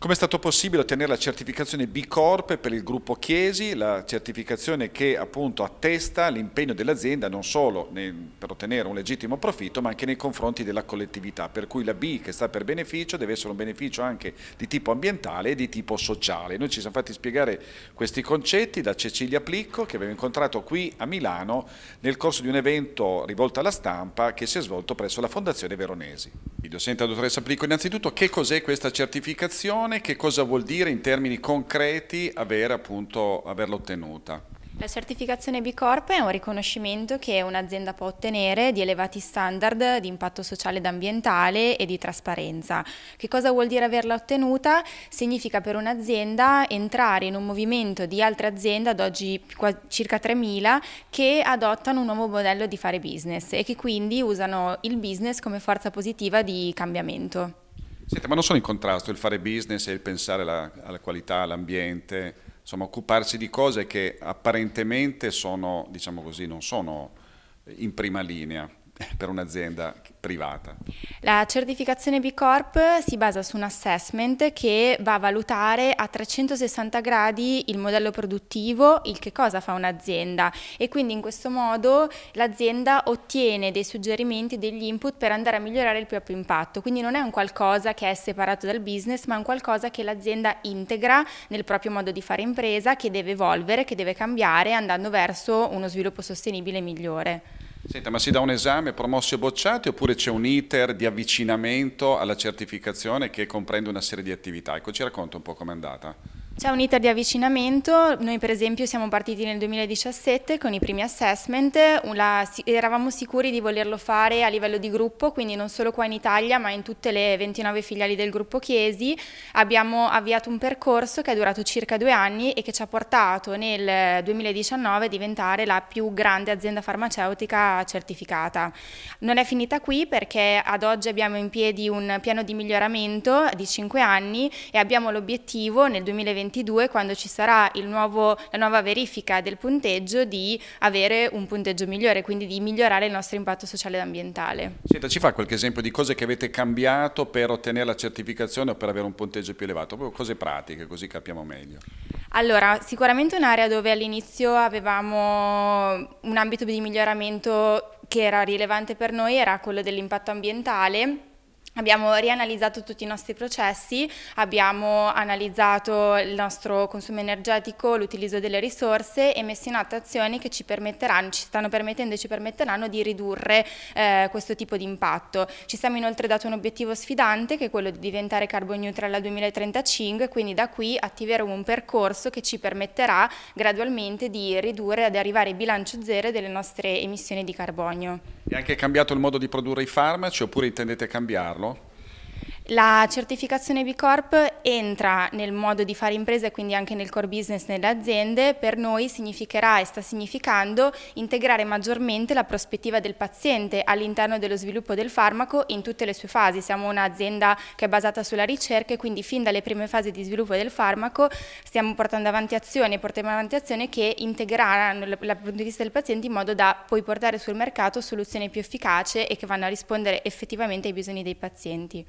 Come è stato possibile ottenere la certificazione B Corp per il gruppo Chiesi, la certificazione che appunto attesta l'impegno dell'azienda non solo per ottenere un legittimo profitto ma anche nei confronti della collettività, per cui la B che sta per beneficio deve essere un beneficio anche di tipo ambientale e di tipo sociale. Noi ci siamo fatti spiegare questi concetti da Cecilia Plicco che abbiamo incontrato qui a Milano nel corso di un evento rivolto alla stampa che si è svolto presso la Fondazione Veronesi stupido. Senta, dottoressa Plico, innanzitutto che cos'è questa certificazione, che cosa vuol dire in termini concreti aver, appunto, averla ottenuta? La certificazione B Corp è un riconoscimento che un'azienda può ottenere di elevati standard di impatto sociale ed ambientale e di trasparenza. Che cosa vuol dire averla ottenuta? Significa per un'azienda entrare in un movimento di altre aziende, ad oggi circa 3.000, che adottano un nuovo modello di fare business e che quindi usano il business come forza positiva di cambiamento. Senta, ma non sono in contrasto il fare business e il pensare alla, alla qualità, all'ambiente? insomma, occuparsi di cose che apparentemente sono, diciamo così, non sono in prima linea. per un'azienda privata? La certificazione B Corp si basa su un assessment che va a valutare a 360 gradi il modello produttivo, il che cosa fa un'azienda e quindi in questo modo l'azienda ottiene dei suggerimenti, degli input per andare a migliorare il proprio impatto. Quindi non è un qualcosa che è separato dal business, ma è un qualcosa che l'azienda integra nel proprio modo di fare impresa, che deve evolvere, che deve cambiare andando verso uno sviluppo sostenibile migliore. Senta, ma si dà un esame promossi o bocciati oppure c'è un iter di avvicinamento alla certificazione che comprende una serie di attività? Ecco, ci racconta un po' com'è andata. C'è un iter di avvicinamento, noi per esempio siamo partiti nel 2017 con i primi assessment, una, eravamo sicuri di volerlo fare a livello di gruppo, quindi non solo qua in Italia ma in tutte le 29 filiali del gruppo Chiesi, abbiamo avviato un percorso che è durato circa due anni e che ci ha portato nel 2019 a diventare la più grande azienda farmaceutica certificata. Non è finita qui perché ad oggi abbiamo in piedi un piano di miglioramento di 5 anni e abbiamo l'obiettivo nel 2020 2022, quando ci sarà nuovo, la nuova verifica del punteggio, di avere un punteggio migliore, quindi di migliorare il nostro impatto sociale ed ambientale. Senta, ci fa qualche esempio di cose che avete cambiato per ottenere la certificazione o per avere un punteggio più elevato? Proprio cose pratiche, così capiamo meglio. Allora, sicuramente un'area dove all'inizio avevamo un ambito di miglioramento che era rilevante per noi era quello dell'impatto ambientale Abbiamo rianalizzato tutti i nostri processi, abbiamo analizzato il nostro consumo energetico, l'utilizzo delle risorse e messo in atto azioni che ci permetteranno, ci stanno permettendo e ci permetteranno di ridurre eh, questo tipo di impatto. Ci siamo inoltre dato un obiettivo sfidante che è quello di diventare carbon neutral al 2035, quindi da qui attiveremo un percorso che ci permetterà gradualmente di ridurre ad arrivare ai bilancio zero delle nostre emissioni di carbonio. È anche cambiato il modo di produrre i farmaci oppure intendete cambiarlo? La certificazione B Corp entra nel modo di fare impresa e quindi anche nel core business nelle aziende, per noi significherà e sta significando integrare maggiormente la prospettiva del paziente all'interno dello sviluppo del farmaco in tutte le sue fasi. Siamo un'azienda che è basata sulla ricerca e quindi fin dalle prime fasi di sviluppo del farmaco stiamo portando avanti azioni e portiamo avanti azioni che integreranno il punto di vista del paziente in modo da poi portare sul mercato soluzioni più efficaci e che vanno a rispondere effettivamente ai bisogni dei pazienti.